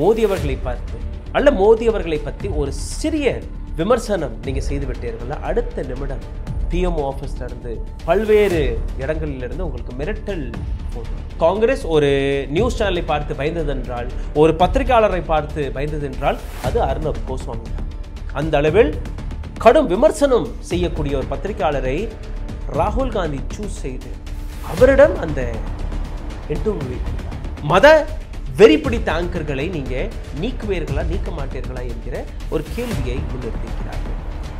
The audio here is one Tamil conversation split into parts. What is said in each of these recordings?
மோதி அவர்களை பார்த்து அல்ல மோதி அவர்களை பற்றி ஒரு சிறிய விமர்சனம் நீங்கள் செய்து விட்டீர்கள் அடுத்த நிமிடம் பிஎம் இருந்து பல்வேறு இடங்களிலிருந்து உங்களுக்கு மிரட்டல் காங்கிரஸ் ஒரு நியூஸ் சேனலை பார்த்து பயந்ததென்றால் ஒரு பத்திரிகையாளரை பார்த்து பயந்ததென்றால் அது அர்ணப் கோஸ்வாமி அந்த அளவில் கடும் விமர்சனம் செய்யக்கூடிய ஒரு பத்திரிகையாளரை ராகுல் காந்தி சூஸ் செய்து அவரிடம் அந்த மத வெறி பிடித்த ஆங்கர்களை நீங்கள் நீக்குவீர்களா நீக்க மாட்டீர்களா என்கிற ஒரு கேள்வியை முன்னிறுத்திக்கிறார்கள்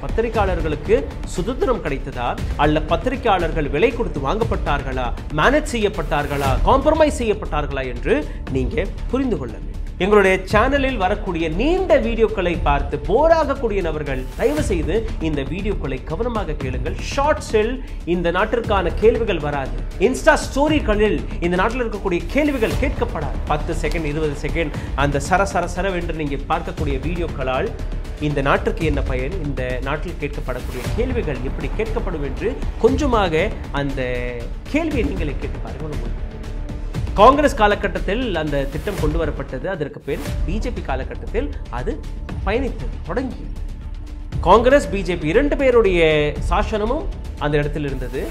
பத்திரிகையாளர்களுக்கு சுதந்திரம் கிடைத்ததா அல்ல பத்திரிகையாளர்கள் விலை கொடுத்து வாங்கப்பட்டார்களா மேனேஜ் செய்யப்பட்டார்களா காம்ப்ரமைஸ் செய்யப்பட்டார்களா என்று நீங்கள் புரிந்து கொள்ள வேண்டும் எங்களுடைய சேனலில் வரக்கூடிய நீண்ட வீடியோக்களை பார்த்து போராகக்கூடிய நபர்கள் தயவு செய்து இந்த வீடியோக்களை கவனமாக கேளுங்கள் ஷார்ட்ஸில் இந்த நாட்டிற்கான கேள்விகள் வராது இன்ஸ்டா ஸ்டோரிகளில் இந்த நாட்டில் இருக்கக்கூடிய கேள்விகள் கேட்கப்படாது பத்து செகண்ட் இருபது செகண்ட் அந்த சர சர சரவென்று நீங்கள் பார்க்கக்கூடிய வீடியோக்களால் இந்த நாட்டிற்கு என்ன பயன் இந்த நாட்டில் கேட்கப்படக்கூடிய கேள்விகள் எப்படி கேட்கப்படும் என்று கொஞ்சமாக அந்த கேள்வியை நீங்களே கேட்டு பாருங்கள் உங்களுக்கு காங்கிரஸ் காலகட்டத்தில் அந்த திட்டம் கொண்டு வரப்பட்டது அதற்கு பின் பிஜேபி காலகட்டத்தில் அது பயணித்தது தொடங்கி காங்கிரஸ் பிஜேபி இரண்டு பேருடைய சாசனமும் அந்த இடத்தில் இருந்தது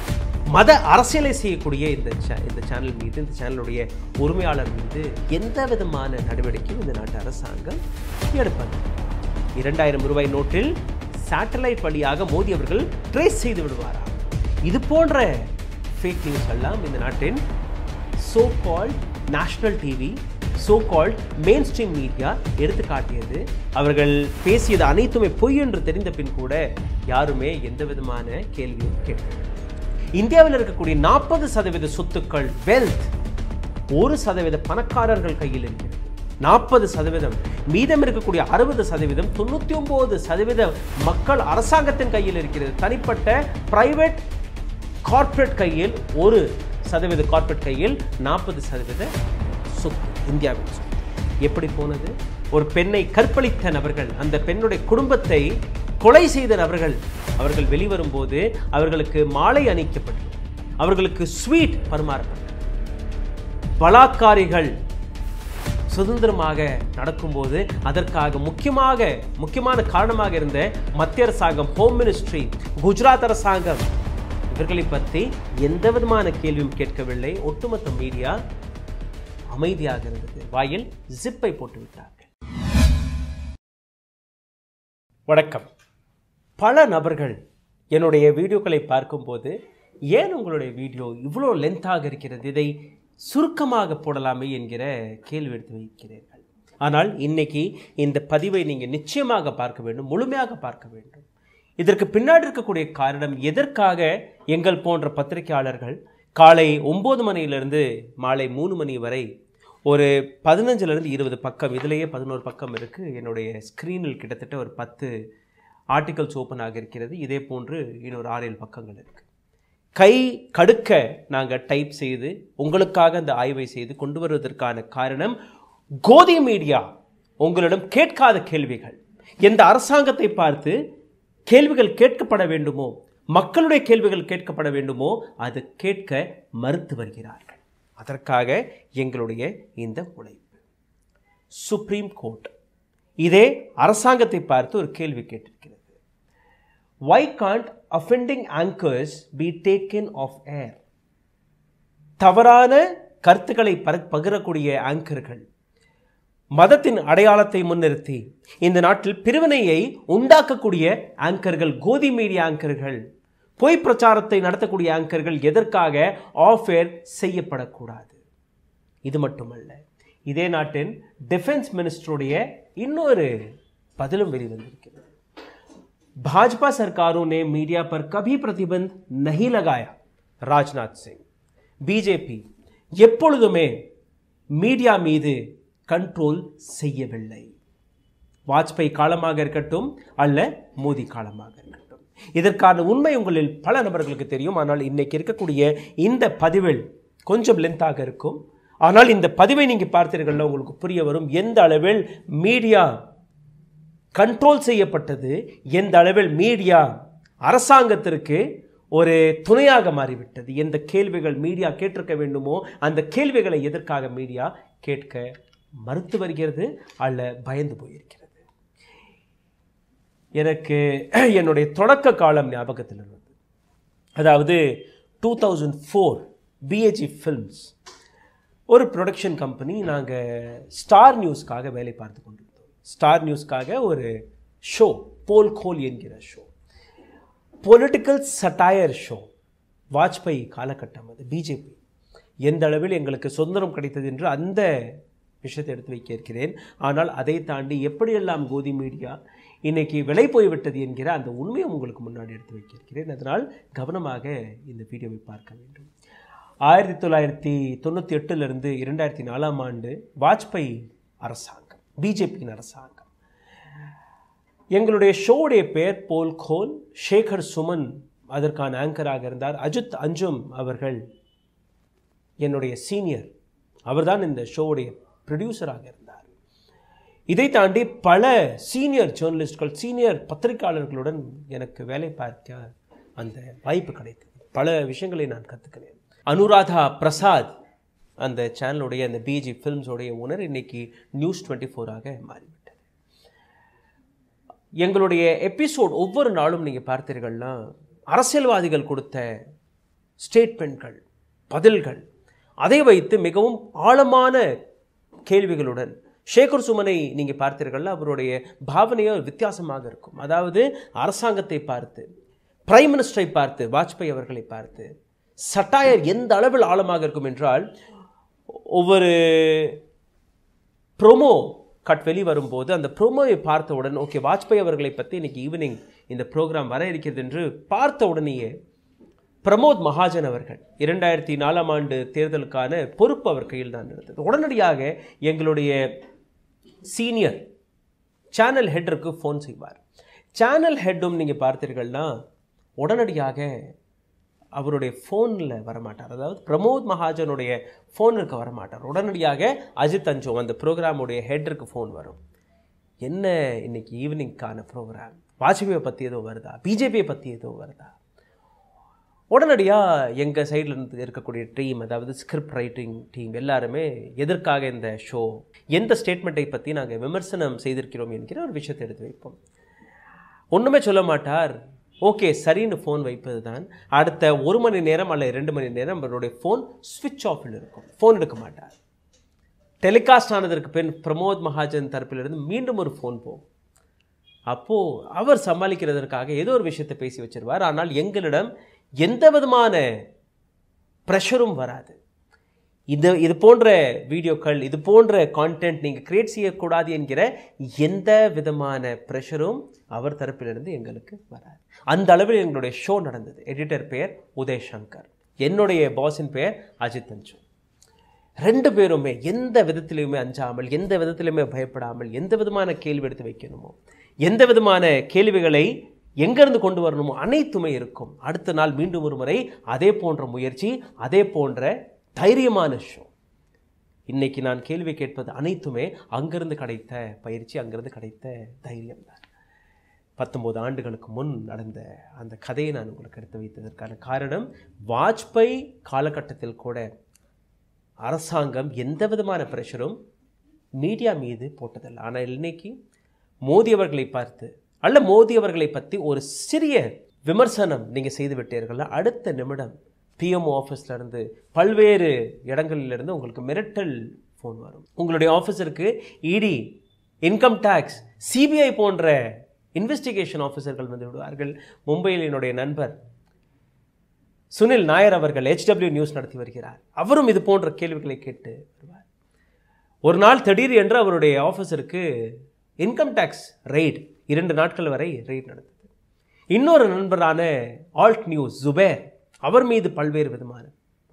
மத அரசியலை செய்யக்கூடிய இந்த இந்த சேனல் மீது இந்த சேனலுடைய உரிமையாளர் மீது எந்த விதமான நடவடிக்கையும் இந்த நாட்டு அரசாங்கம் எடுப்பாங்க இரண்டாயிரம் ரூபாய் நோட்டில் சேட்டலைட் வழியாக மோடி அவர்கள் ட்ரேஸ் செய்து விடுவாரா இது போன்ற ஃபேக் நியூஸ் எல்லாம் இந்த நாட்டின் so called national TV so called mainstream media எடுத்து காட்டியது அவர்கள் பேசியது அனைத்துமே பொய் என்று தெரிந்த பின் கூட யாருமே எந்த விதமான கேள்வியும் கேட்கவில்லை இந்தியாவில் இருக்கக்கூடிய நாற்பது சதவீத சொத்துக்கள் வெல்த் ஒரு சதவீத பணக்காரர்கள் கையில் இருக்கிறது நாற்பது சதவீதம் மீதம் இருக்கக்கூடிய அறுபது சதவீதம் தொண்ணூற்றி ஒம்பது சதவீத மக்கள் அரசாங்கத்தின் கையில் இருக்கிறது தனிப்பட்ட பிரைவேட் கார்ப்பரேட் கையில் ஒரு சதவீத கார்பரேட் கையில் நாற்பது சதவீத சொத்து இந்தியாவின் சொத்து எப்படி போனது ஒரு பெண்ணை கற்பழித்த நபர்கள் அந்த பெண்ணுடைய குடும்பத்தை கொலை செய்த நபர்கள் அவர்கள் வெளிவரும் போது அவர்களுக்கு மாலை அணிக்கப்பட்டது அவர்களுக்கு ஸ்வீட் பரிமாறப்பட்டது பலாக்காரிகள் சுதந்திரமாக நடக்கும்போது அதற்காக முக்கியமாக முக்கியமான காரணமாக இருந்த மத்திய அரசாங்கம் ஹோம் மினிஸ்ட்ரி குஜராத் அரசாங்கம் இவர்களை பற்றி எந்த விதமான கேள்வியும் கேட்கவில்லை ஒட்டுமொத்த மீடியா அமைதியாக இருந்தது வாயில் ஜிப்பை போட்டுவிட்டார்கள் வணக்கம் பல நபர்கள் என்னுடைய வீடியோக்களை பார்க்கும்போது ஏன் உங்களுடைய வீடியோ இவ்வளோ லென்த்தாக இருக்கிறது இதை சுருக்கமாக போடலாமே என்கிற கேள்வி எடுத்து வைக்கிறீர்கள் ஆனால் இன்னைக்கு இந்த பதிவை நீங்கள் நிச்சயமாக பார்க்க வேண்டும் முழுமையாக பார்க்க வேண்டும் இதற்கு பின்னாடி இருக்கக்கூடிய காரணம் எதற்காக எங்கள் போன்ற பத்திரிகையாளர்கள் காலை ஒம்பது மணியிலிருந்து மாலை மூணு மணி வரை ஒரு பதினஞ்சுலேருந்து இருபது பக்கம் இதிலேயே பதினோரு பக்கம் இருக்குது என்னுடைய ஸ்க்ரீனில் கிட்டத்தட்ட ஒரு பத்து ஆர்டிகல்ஸ் ஓப்பன் ஆகியிருக்கிறது இதே போன்று இன்னொரு ஆறேழு பக்கங்கள் இருக்குது கை கடுக்க நாங்கள் டைப் செய்து உங்களுக்காக அந்த ஆய்வை செய்து கொண்டு வருவதற்கான காரணம் கோதி மீடியா உங்களிடம் கேட்காத கேள்விகள் எந்த அரசாங்கத்தை பார்த்து கேள்விகள் கேட்கப்பட வேண்டுமோ மக்களுடைய கேள்விகள் கேட்கப்பட வேண்டுமோ அது கேட்க மறுத்து வருகிறார்கள் அதற்காக எங்களுடைய இந்த உழைப்பு சுப்ரீம் கோர்ட் இதே அரசாங்கத்தை பார்த்து ஒரு கேள்வி கேட்டிருக்கிறது why can't offending anchors be taken off air தவறான கருத்துக்களை பகிரக்கூடிய ஆங்கர்கள் மதத்தின் அடையாளத்தை முன்னிறுத்தி இந்த நாட்டில் பிரிவினையை உண்டாக்கக்கூடிய ஆங்கர்கள் கோதி மீடியா ஆங்கர்கள் பொய் பிரச்சாரத்தை நடத்தக்கூடிய ஆங்கர்கள் எதற்காக ஆஃபேர் செய்யப்படக்கூடாது இது மட்டுமல்ல இதே நாட்டின் டிஃபென்ஸ் மினிஸ்டருடைய இன்னொரு பதிலும் வெளிவந்திருக்கிறது भाजपा सरकारों ने मीडिया पर कभी प्रतिबंध नहीं लगाया ராஜ்நாத் சிங் பிஜேபி எப்பொழுதுமே மீடியா மீது கண்ட்ரோல் செய்யவில்லை வாஜ்பாய் காலமாக இருக்கட்டும் அல்ல மோடி காலமாக இருக்கட்டும் இதற்கான உண்மை உங்களில் பல நபர்களுக்கு தெரியும் ஆனால் இன்னைக்கு இருக்கக்கூடிய இந்த பதிவில் கொஞ்சம் லென்த்தாக இருக்கும் ஆனால் இந்த பதிவை நீங்கள் பார்த்தீர்கள் உங்களுக்கு புரிய வரும் எந்த அளவில் மீடியா கண்ட்ரோல் செய்யப்பட்டது எந்த அளவில் மீடியா அரசாங்கத்திற்கு ஒரு துணையாக மாறிவிட்டது எந்த கேள்விகள் மீடியா கேட்டிருக்க வேண்டுமோ அந்த கேள்விகளை எதற்காக மீடியா கேட்க மறுத்து வருகிறது அல்ல பயந்து போயிருக்கிறது எனக்கு என்னுடைய தொடக்க காலம் ஞாபகத்தில் இருந்தது அதாவது two thousand four BHE films ஒரு ப்ரொடக்ஷன் கம்பெனி நாங்கள் ஸ்டார் நியூஸ்க்காக வேலை பார்த்து கொண்டிருந்தோம் ஸ்டார் நியூஸ்க்காக ஒரு ஷோ போல் கோல் என்கிற show political satire show Vajpayee காலகட்டம் அது பிஜேபி எந்த அளவில் எங்களுக்கு சுதந்திரம் கிடைத்தது என்று அந்த விஷயத்தை எடுத்து வைக்க இருக்கிறேன் ஆனால் அதை தாண்டி எப்படியெல்லாம் கோதி மீடியா இன்றைக்கி விலை போய்விட்டது என்கிற அந்த உண்மையை உங்களுக்கு முன்னாடி எடுத்து வைக்க இருக்கிறேன் அதனால் கவனமாக இந்த வீடியோவை பார்க்க வேண்டும் ஆயிரத்தி தொள்ளாயிரத்தி தொண்ணூற்றி எட்டுலேருந்து இரண்டாயிரத்தி நாலாம் ஆண்டு வாஜ்பாய் அரசாங்கம் பிஜேபியின் அரசாங்கம் எங்களுடைய ஷோவுடைய பேர் போல் கோல் ஷேகர் சுமன் அதற்கான ஆங்கராக இருந்தார் அஜித் அஞ்சும் அவர்கள் என்னுடைய சீனியர் அவர்தான் இந்த ஷோவுடைய ப்ரொடியூசராக இருந்தார் இதை தாண்டி பல சீனியர் ஜேர்னலிஸ்ட்கள் சீனியர் பத்திரிகையாளர்களுடன் எனக்கு வேலை பார்க்க அந்த வாய்ப்பு கிடைத்தது பல விஷயங்களை நான் கற்றுக்கினேன் அனுராதா பிரசாத் அந்த சேனலுடைய அந்த பிஜி ஃபில்ம்ஸோடைய ஓனர் இன்னைக்கு நியூஸ் டுவெண்ட்டி ஃபோராக மாறிவிட்டது எங்களுடைய எபிசோட் ஒவ்வொரு நாளும் நீங்கள் பார்த்தீர்கள்னா அரசியல்வாதிகள் கொடுத்த ஸ்டேட்மெண்ட்கள் பதில்கள் அதை வைத்து மிகவும் ஆழமான கேள்விகளுடன் ஷேகர் சுமனை நீங்கள் பார்த்தீர்கள் அவருடைய பாவனையோ வித்தியாசமாக இருக்கும் அதாவது அரசாங்கத்தை பார்த்து பிரைம் மினிஸ்டரை பார்த்து வாஜ்பாய் அவர்களை பார்த்து சட்டாயர் எந்த அளவில் ஆழமாக இருக்கும் என்றால் ஒவ்வொரு ப்ரோமோ கட் வெளி வரும்போது அந்த ப்ரோமோவை பார்த்தவுடன் ஓகே வாஜ்பாய் அவர்களை பற்றி இன்றைக்கி ஈவினிங் இந்த ப்ரோக்ராம் வர இருக்கிறது என்று பார்த்த உடனேயே பிரமோத் மகாஜன் அவர்கள் இரண்டாயிரத்தி நாலாம் ஆண்டு தேர்தலுக்கான பொறுப்பு அவர் கையில் தான் இருந்தது உடனடியாக எங்களுடைய சீனியர் சேனல் ஹெட்ருக்கு ஃபோன் செய்வார் சேனல் ஹெட்டும் நீங்கள் பார்த்தீர்கள்னா உடனடியாக அவருடைய ஃபோனில் வரமாட்டார் அதாவது பிரமோத் மகாஜனுடைய ஃபோனுக்கு வரமாட்டார் உடனடியாக அஜித் அஞ்சோம் அந்த ப்ரோக்ராமுடைய ஹெட்ருக்கு ஃபோன் வரும் என்ன இன்னைக்கு ஈவினிங்க்கான ப்ரோக்ராம் வாஜ்பாயை பற்றி ஏதோ வருதா பிஜேபியை பற்றி ஏதோ வருதா உடனடியாக எங்கள் சைடில் இருந்து இருக்கக்கூடிய டீம் அதாவது ஸ்கிரிப்ட் ரைட்டிங் டீம் எல்லாருமே எதற்காக இந்த ஷோ எந்த ஸ்டேட்மெண்ட்டை பற்றி நாங்கள் விமர்சனம் செய்திருக்கிறோம் என்கிற ஒரு விஷயத்தை எடுத்து வைப்போம் ஒன்றுமே சொல்ல மாட்டார் ஓகே சரின்னு ஃபோன் வைப்பது தான் அடுத்த ஒரு மணி நேரம் அல்லது ரெண்டு மணி நேரம் நம்மளுடைய ஃபோன் சுவிட்ச் ஆஃபில் இருக்கும் ஃபோன் எடுக்க மாட்டார் டெலிகாஸ்ட் ஆனதற்கு பின் பிரமோத் மகாஜன் தரப்பிலிருந்து மீண்டும் ஒரு ஃபோன் போகும் அப்போது அவர் சமாளிக்கிறதற்காக ஏதோ ஒரு விஷயத்தை பேசி வச்சிருவார் ஆனால் எங்களிடம் எந்த விதமான ப்ரெஷரும் வராது இது இது போன்ற வீடியோக்கள் இது போன்ற கான்டென்ட் நீங்கள் க்ரியேட் செய்யக்கூடாது என்கிற எந்த விதமான ப்ரெஷரும் அவர் தரப்பிலிருந்து எங்களுக்கு வராது அந்த அளவில் எங்களுடைய ஷோ நடந்தது எடிட்டர் பெயர் உதய் சங்கர் என்னுடைய பாஸின் பெயர் அஜித் அஞ்சு ரெண்டு பேருமே எந்த விதத்திலையுமே அஞ்சாமல் எந்த விதத்திலையுமே பயப்படாமல் எந்த விதமான கேள்வி எடுத்து வைக்கணுமோ எந்த விதமான கேள்விகளை எங்கேருந்து கொண்டு வரணுமோ அனைத்துமே இருக்கும் அடுத்த நாள் மீண்டும் ஒரு முறை அதே போன்ற முயற்சி அதே போன்ற தைரியமான விஷயம் இன்னைக்கு நான் கேள்வி கேட்பது அனைத்துமே அங்கிருந்து கிடைத்த பயிற்சி அங்கேருந்து கிடைத்த தைரியம் தான் பத்தொம்போது ஆண்டுகளுக்கு முன் நடந்த அந்த கதையை நான் உங்களுக்கு எடுத்து வைத்ததற்கான காரணம் வாஜ்பாய் காலகட்டத்தில் கூட அரசாங்கம் எந்த விதமான ப்ரெஷரும் மீடியா மீது போட்டதில்லை ஆனால் இன்னைக்கு மோடி அவர்களை பார்த்து அல்ல மோடி அவர்களை பற்றி ஒரு சிறிய விமர்சனம் நீங்கள் செய்து விட்டீர்கள்ல அடுத்த நிமிடம் பிஎம்ஓ ஆஃபீஸ்லேருந்து பல்வேறு இடங்களிலிருந்து உங்களுக்கு மிரட்டல் ஃபோன் வரும் உங்களுடைய ஆஃபீஸருக்கு இடி இன்கம் டேக்ஸ் சிபிஐ போன்ற இன்வெஸ்டிகேஷன் ஆஃபீஸர்கள் வந்து விடுவார்கள் மும்பையில் என்னுடைய நண்பர் சுனில் நாயர் அவர்கள் ஹெச்டபிள்யூ நியூஸ் நடத்தி வருகிறார் அவரும் இது போன்ற கேள்விகளை கேட்டு வருவார் ஒரு நாள் திடீர் என்று அவருடைய ஆஃபீஸருக்கு இன்கம் டேக்ஸ் ரெய்டு இரண்டு நாட்கள் வரை ரெய்ட் நடந்தது இன்னொரு நண்பரான ஆல்ட் நியூஸ் ஜுபேர் அவர் மீது பல்வேறு விதமான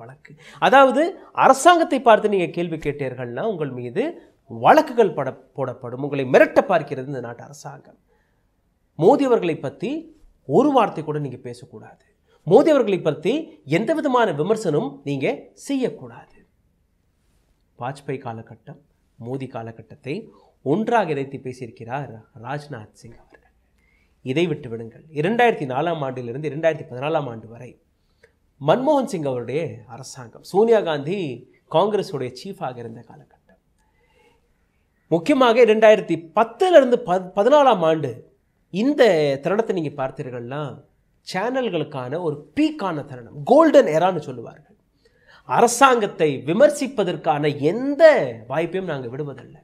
வழக்கு அதாவது அரசாங்கத்தை பார்த்து நீங்கள் கேள்வி கேட்டீர்கள்னா உங்கள் மீது வழக்குகள் பட போடப்படும் உங்களை மிரட்ட பார்க்கிறது இந்த நாட்டு அரசாங்கம் மோதி அவர்களை பற்றி ஒரு வார்த்தை கூட நீங்கள் பேசக்கூடாது மோதி அவர்களை பற்றி எந்த விதமான விமர்சனம் நீங்கள் செய்யக்கூடாது வாஜ்பாய் காலகட்டம் மோதி காலகட்டத்தை ஒன்றாக இணைத்து பேசியிருக்கிறார் ராஜ்நாத் சிங் அவர்கள் இதை விட்டு விடுங்கள் இரண்டாயிரத்தி நாலாம் ஆண்டிலிருந்து இரண்டாயிரத்தி பதினாலாம் ஆண்டு வரை மன்மோகன் சிங் அவருடைய அரசாங்கம் சோனியா காந்தி காங்கிரஸுடைய சீஃபாக இருந்த காலகட்டம் முக்கியமாக இரண்டாயிரத்தி பத்துலேருந்து பத் பதினாலாம் ஆண்டு இந்த தருணத்தை நீங்கள் பார்த்தீர்கள்னா சேனல்களுக்கான ஒரு பீக்கான தருணம் கோல்டன் எரான்னு சொல்லுவார்கள் அரசாங்கத்தை விமர்சிப்பதற்கான எந்த வாய்ப்பையும் நாங்கள் விடுவதில்லை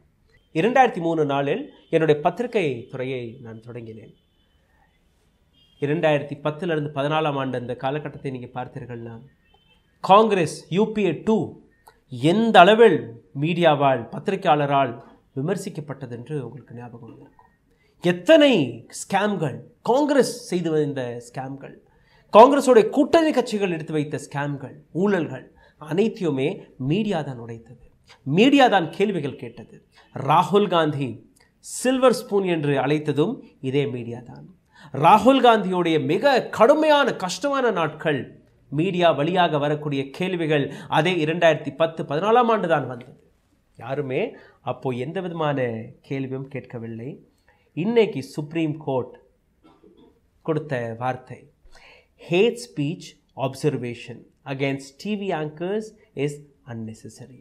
இரண்டாயிரத்தி மூணு நாளில் என்னுடைய பத்திரிகை துறையை நான் தொடங்கினேன் இரண்டாயிரத்தி பத்துலேருந்து பதினாலாம் ஆண்டு அந்த காலகட்டத்தை நீங்கள் பார்த்தீர்கள்னா காங்கிரஸ் யூபிஏ டூ எந்த அளவில் மீடியாவால் பத்திரிகையாளரால் விமர்சிக்கப்பட்டது என்று உங்களுக்கு ஞாபகம் இருக்கும் எத்தனை ஸ்கேம்கள் காங்கிரஸ் செய்து வந்த ஸ்கேம்கள் காங்கிரஸோடைய கூட்டணி கட்சிகள் எடுத்து வைத்த ஸ்கேம்கள் ஊழல்கள் அனைத்தையுமே மீடியா தான் உடைத்தது மீடியா தான் கேள்விகள் கேட்டது ராகுல் காந்தி சில்வர் ஸ்பூன் என்று அழைத்ததும் இதே மீடியா தான் ராகுல் காந்தியுடைய மிக கடுமையான கஷ்டமான நாட்கள் மீடியா வழியாக வரக்கூடிய கேள்விகள் அதே இரண்டாயிரத்தி பத்து பதினாலாம் ஆண்டு தான் வந்தது யாருமே அப்போது எந்த விதமான கேள்வியும் கேட்கவில்லை இன்னைக்கு சுப்ரீம் கோர்ட் கொடுத்த வார்த்தை hate speech observation against TV anchors is unnecessary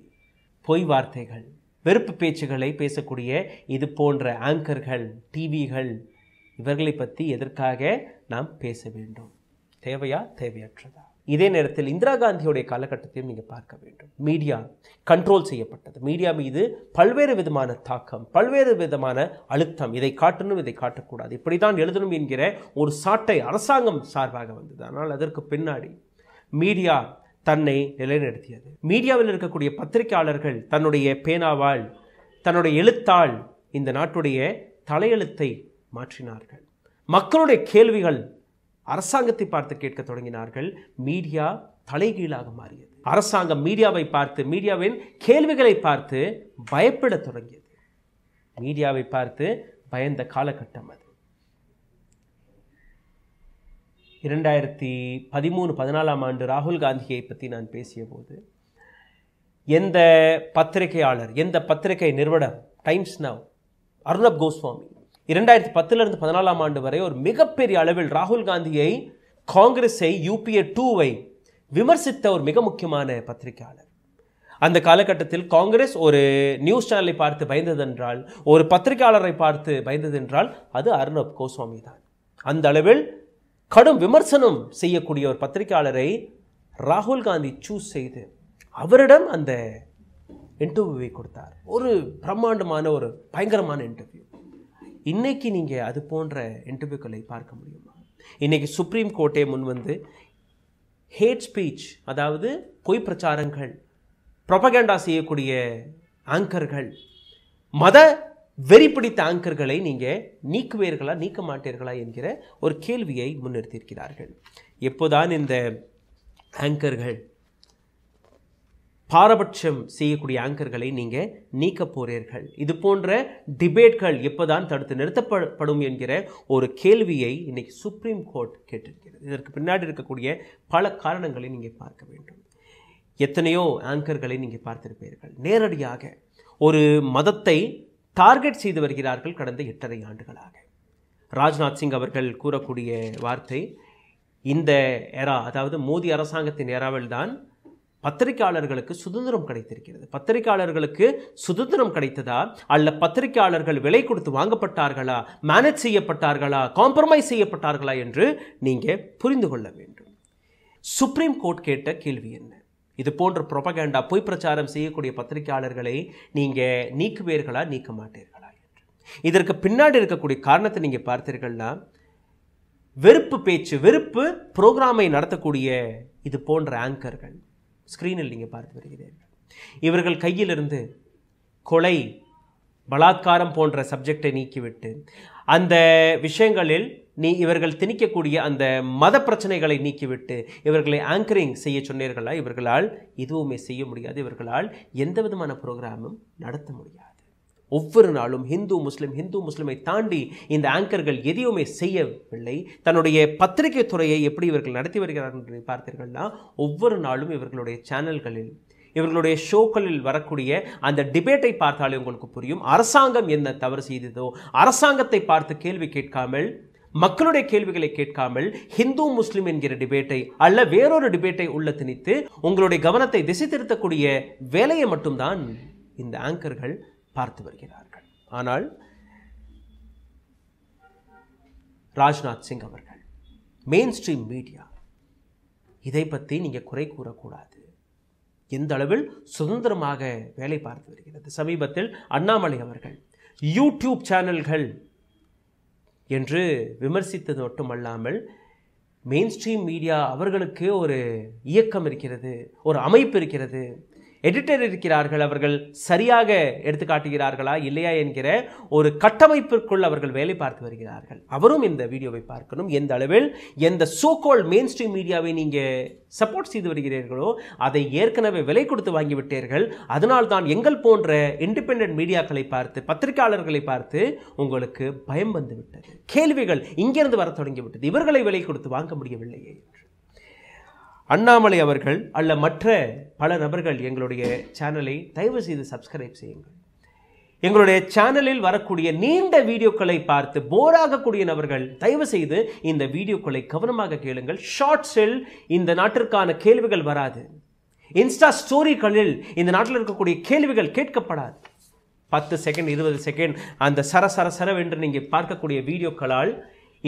பொய் வார்த்தைகள் வெறுப்பு பேச்சுகளை பேசக்கூடிய இது போன்ற ஆங்கர்கள் டிவிகள் இவர்களை பற்றி எதற்காக நாம் பேச வேண்டும் தேவையா தேவையற்றதா இதே நேரத்தில் இந்திரா காந்தியுடைய காலகட்டத்தையும் நீங்கள் பார்க்க வேண்டும் மீடியா கண்ட்ரோல் செய்யப்பட்டது மீடியா மீது பல்வேறு விதமான தாக்கம் பல்வேறு விதமான அழுத்தம் இதை காட்டணும் இதை காட்டக்கூடாது இப்படி தான் எழுதணும் என்கிற ஒரு சாட்டை அரசாங்கம் சார்பாக வந்தது ஆனால் அதற்கு பின்னாடி மீடியா தன்னை நிலைநிறுத்தியது மீடியாவில் இருக்கக்கூடிய பத்திரிகையாளர்கள் தன்னுடைய பேனாவால் தன்னுடைய எழுத்தால் இந்த நாட்டுடைய தலையெழுத்தை மாற்றினார்கள் மக்களுடைய கேள்விகள் அரசாங்கத்தை பார்த்து கேட்க தொடங்கினார்கள் மீடியா தலைகீழாக மாறியது அரசாங்கம் மீடியாவை பார்த்து மீடியாவின் கேள்விகளை பார்த்து பயப்பட தொடங்கியது மீடியாவை பார்த்து பயந்த காலகட்டம் அது இரண்டாயிரத்தி பதிமூணு பதினாலாம் ஆண்டு ராகுல் காந்தியை பற்றி நான் பேசிய போது எந்த பத்திரிகையாளர் எந்த பத்திரிகை நிறுவனம் டைம்ஸ் நவ் அர்ணப் கோஸ்வாமி இரண்டாயிரத்தி பத்துலேருந்து பதினாலாம் ஆண்டு வரை ஒரு மிகப்பெரிய அளவில் ராகுல் காந்தியை காங்கிரஸை யூபிஏ டூவை விமர்சித்த ஒரு மிக முக்கியமான பத்திரிகையாளர் அந்த காலகட்டத்தில் காங்கிரஸ் ஒரு நியூஸ் சேனலை பார்த்து பயந்ததென்றால் ஒரு பத்திரிகையாளரை பார்த்து பயந்ததென்றால் அது அர்ணப் கோஸ்வாமி தான் அந்த அளவில் கடும் விமர்சனம் செய்யக்கூடிய ஒரு பத்திரிகையாளரை ராகுல் காந்தி சூஸ் செய்து அவரிடம் அந்த இன்டர்வியூவை கொடுத்தார் ஒரு பிரம்மாண்டமான ஒரு பயங்கரமான இன்டர்வியூ இன்றைக்கி நீங்கள் அது போன்ற இன்டர்வியூக்களை பார்க்க முடியுமா இன்றைக்கி சுப்ரீம் கோர்ட்டே முன் வந்து ஹேட் ஸ்பீச் அதாவது பொய் பிரச்சாரங்கள் ப்ரொபகேண்டா செய்யக்கூடிய ஆங்கர்கள் மத வெறி பிடித்த ஆங்கர்களை நீங்கள் நீக்குவீர்களா நீக்க மாட்டீர்களா என்கிற ஒரு கேள்வியை முன்னிறுத்தியிருக்கிறார்கள் எப்போதான் இந்த ஆங்கர்கள் பாரபட்சம் செய்யக்கூடிய ஆங்கர்களை நீங்கள் நீக்க போகிறீர்கள் இது போன்ற டிபேட்கள் எப்போதான் தடுத்து நிறுத்தப்படும் என்கிற ஒரு கேள்வியை இன்னைக்கு சுப்ரீம் கோர்ட் கேட்டிருக்கிறது இதற்கு பின்னாடி இருக்கக்கூடிய பல காரணங்களை நீங்கள் பார்க்க வேண்டும் எத்தனையோ ஆங்கர்களை நீங்கள் பார்த்திருப்பீர்கள் நேரடியாக ஒரு மதத்தை டார்கெட் செய்து வருகிறார்கள் கடந்த எட்டரை ஆண்டுகளாக ராஜ்நாத் சிங் அவர்கள் கூறக்கூடிய வார்த்தை இந்த எரா அதாவது மோடி அரசாங்கத்தின் ஏராவில்தான் தான் பத்திரிகையாளர்களுக்கு சுதந்திரம் கிடைத்திருக்கிறது பத்திரிகையாளர்களுக்கு சுதந்திரம் கிடைத்ததா அல்ல பத்திரிகையாளர்கள் விலை கொடுத்து வாங்கப்பட்டார்களா மேனேஜ் செய்யப்பட்டார்களா காம்ப்ரமைஸ் செய்யப்பட்டார்களா என்று நீங்கள் புரிந்து கொள்ள வேண்டும் சுப்ரீம் கோர்ட் கேட்ட கேள்வி என்ன இது போன்ற புரொபகேண்டா பொய் பிரச்சாரம் செய்யக்கூடிய பத்திரிகையாளர்களை நீங்கள் நீக்குவீர்களா நீக்க மாட்டீர்களா என்று இதற்கு பின்னாடி இருக்கக்கூடிய காரணத்தை நீங்கள் பார்த்தீர்கள்னா வெறுப்பு பேச்சு வெறுப்பு புரோகிராமை நடத்தக்கூடிய இது போன்ற ஆங்கர்கள் ஸ்க்ரீனில் நீங்கள் பார்த்து வருகிறீர்கள் இவர்கள் கையிலிருந்து கொலை பலாத்காரம் போன்ற சப்ஜெக்டை நீக்கிவிட்டு அந்த விஷயங்களில் நீ இவர்கள் திணிக்கக்கூடிய அந்த மத பிரச்சனைகளை நீக்கிவிட்டு இவர்களை ஆங்கரிங் செய்ய சொன்னீர்களா இவர்களால் எதுவுமே செய்ய முடியாது இவர்களால் எந்த விதமான ப்ரோக்ராமும் நடத்த முடியாது ஒவ்வொரு நாளும் ஹிந்து முஸ்லீம் ஹிந்து முஸ்லீமை தாண்டி இந்த ஆங்கர்கள் எதையுமே செய்யவில்லை தன்னுடைய பத்திரிகை துறையை எப்படி இவர்கள் நடத்தி வருகிறார்கள் என்று பார்த்தீர்கள்னா ஒவ்வொரு நாளும் இவர்களுடைய சேனல்களில் இவர்களுடைய ஷோக்களில் வரக்கூடிய அந்த டிபேட்டை பார்த்தாலே உங்களுக்கு புரியும் அரசாங்கம் என்ன தவறு செய்ததோ அரசாங்கத்தை பார்த்து கேள்வி கேட்காமல் மக்களுடைய கேள்விகளை கேட்காமல் ஹிந்து முஸ்லிம் என்கிற டிபேட்டை அல்ல வேறொரு டிபேட்டை உள்ள திணித்து உங்களுடைய கவனத்தை திசை திருத்தக்கூடிய வேலையை மட்டும்தான் இந்த ஆங்கர்கள் பார்த்து வருகிறார்கள் ஆனால் ராஜ்நாத் சிங் அவர்கள் மெயின் ஸ்ட்ரீம் மீடியா இதை பற்றி நீங்கள் குறை கூறக்கூடாது எந்த அளவில் சுதந்திரமாக வேலை பார்த்து வருகிறது சமீபத்தில் அண்ணாமலை அவர்கள் யூடியூப் சேனல்கள் என்று விமர்சித்தது மட்டுமல்லாமல் மெயின் ஸ்ட்ரீம் மீடியா அவர்களுக்கு ஒரு இயக்கம் இருக்கிறது ஒரு அமைப்பு இருக்கிறது எடிட்டர் இருக்கிறார்கள் அவர்கள் சரியாக எடுத்துக்காட்டுகிறார்களா இல்லையா என்கிற ஒரு கட்டமைப்பிற்குள் அவர்கள் வேலை பார்த்து வருகிறார்கள் அவரும் இந்த வீடியோவை பார்க்கணும் எந்த அளவில் எந்த சோகோல் மெயின் ஸ்ட்ரீம் மீடியாவை நீங்கள் சப்போர்ட் செய்து வருகிறீர்களோ அதை ஏற்கனவே விலை கொடுத்து வாங்கிவிட்டீர்கள் அதனால் தான் எங்கள் போன்ற இண்டிபெண்ட் மீடியாக்களை பார்த்து பத்திரிகையாளர்களை பார்த்து உங்களுக்கு பயம் வந்துவிட்டது கேள்விகள் இங்கிருந்து வர தொடங்கிவிட்டது இவர்களை விலை கொடுத்து வாங்க முடியவில்லையே அண்ணாமலை அவர்கள் அல்ல மற்ற பல நபர்கள் எங்களுடைய சேனலை தயவு செய்து சப்ஸ்கிரைப் செய்யுங்கள் எங்களுடைய சேனலில் வரக்கூடிய நீண்ட வீடியோக்களை பார்த்து போராகக்கூடிய நபர்கள் தயவு செய்து இந்த வீடியோக்களை கவனமாக கேளுங்கள் ஷார்ட்ஸில் இந்த நாட்டிற்கான கேள்விகள் வராது இன்ஸ்டா ஸ்டோரிகளில் இந்த நாட்டில் இருக்கக்கூடிய கேள்விகள் கேட்கப்படாது பத்து செகண்ட் இருபது செகண்ட் அந்த சர சர சரவென்று நீங்கள் பார்க்கக்கூடிய வீடியோக்களால்